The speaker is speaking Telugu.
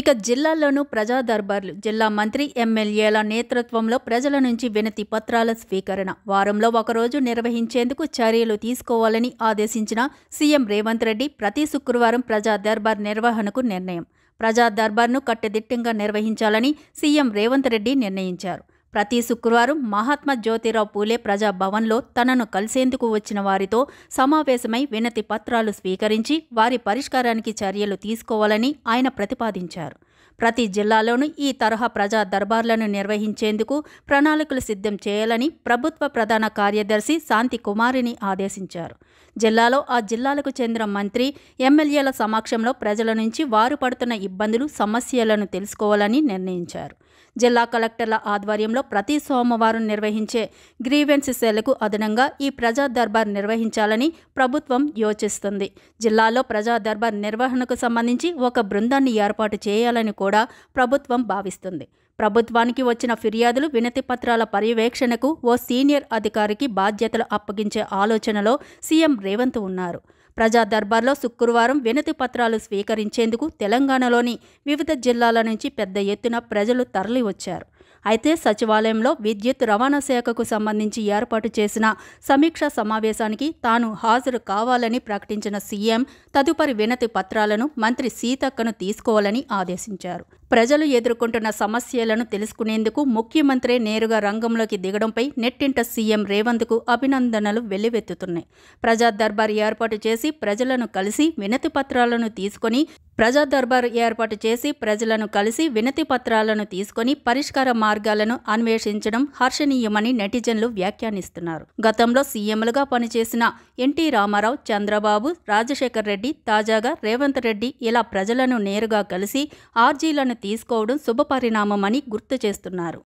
ఇక జిల్లాల్లోనూ ప్రజా దర్బార్లు జిల్లా మంత్రి ఎమ్మెల్యేల నేతృత్వంలో ప్రజల నుంచి వినతి పత్రాల స్వీకరణ వారంలో ఒకరోజు నిర్వహించేందుకు చర్యలు తీసుకోవాలని ఆదేశించిన సీఎం రేవంత్ రెడ్డి ప్రతి శుక్రవారం ప్రజా దర్బార్ నిర్వహణకు నిర్ణయం ప్రజా దర్బార్ను కట్టుదిట్టంగా నిర్వహించాలని సీఎం రేవంత్ రెడ్డి నిర్ణయించారు ప్రతి శుక్రవారం మహాత్మా జ్యోతిరావు పూలే ప్రజాభవన్లో తనను కలిసేందుకు వచ్చిన వారితో సమావేశమై వినతి పత్రాలు స్వీకరించి వారి పరిష్కారానికి చర్యలు తీసుకోవాలని ఆయన ప్రతిపాదించారు ప్రతి జిల్లాలోనూ ఈ తరహా ప్రజా దర్బార్లను నిర్వహించేందుకు ప్రణాళికలు సిద్ధం చేయాలని ప్రభుత్వ ప్రధాన కార్యదర్శి శాంతి కుమారిని ఆదేశించారు జిల్లాలో ఆ జిల్లాలకు చెందిన మంత్రి ఎమ్మెల్యేల సమక్షంలో ప్రజల నుంచి వారు పడుతున్న ఇబ్బందులు సమస్యలను తెలుసుకోవాలని నిర్ణయించారు జిల్లా కలెక్టర్ల ఆధ్వర్యంలో ప్రతి సోమవారం నిర్వహించే గ్రీవెన్స్ సెల్కు అదనంగా ఈ ప్రజా దర్బార్ నిర్వహించాలని ప్రభుత్వం యోచిస్తుంది జిల్లాలో ప్రజా దర్బార్ నిర్వహణకు సంబంధించి ఒక బృందాన్ని ఏర్పాటు చేయాలని కూడా ప్రభుత్వం భావిస్తుంది ప్రభుత్వానికి వచ్చిన ఫిర్యాదులు వినతి పత్రాల పర్యవేక్షణకు ఓ సీనియర్ అధికారికి బాధ్యతలు అప్పగించే ఆలోచనలో సీఎం రేవంత్ ఉన్నారు ప్రజా దర్బార్లో శుక్రవారం వినతి పత్రాలు స్వీకరించేందుకు తెలంగాణలోని వివిధ జిల్లాల నుంచి పెద్ద ఎత్తున ప్రజలు తరలివచ్చారు అయితే సచివాలయంలో విద్యుత్ రవాణా శాఖకు సంబంధించి ఏర్పాటు చేసిన సమీక్షా సమావేశానికి తాను హాజరు కావాలని ప్రకటించిన సీఎం తదుపరి వినతి పత్రాలను మంత్రి సీతక్కను తీసుకోవాలని ఆదేశించారు ప్రజలు ఎదుర్కొంటున్న సమస్యలను తెలుసుకునేందుకు ముఖ్యమంత్రి నేరుగా రంగంలోకి దిగడంపై నెట్టింట సీఎం రేవంత్కు అభినందనలు వెల్లువెత్తుతున్నాయి ప్రజా దర్బార్ ఏర్పాటు చేసి ప్రజలను కలిసి వినతి పత్రాలను తీసుకుని ప్రజా దర్బారు ఏర్పాటు చేసి ప్రజలను కలిసి వినతి పత్రాలను తీసుకుని పరిష్కార మార్గాలను అన్వేషించడం హర్షణీయమని నెటిజన్లు వ్యాఖ్యానిస్తున్నారు గతంలో సీఎంలుగా పనిచేసిన ఎన్టీ రామారావు చంద్రబాబు రాజశేఖర్ రెడ్డి తాజాగా రేవంత్ రెడ్డి ఇలా ప్రజలను నేరుగా కలిసి ఆర్జీలను తీసుకోవడం శుభపరిణామమని గుర్తు చేస్తున్నారు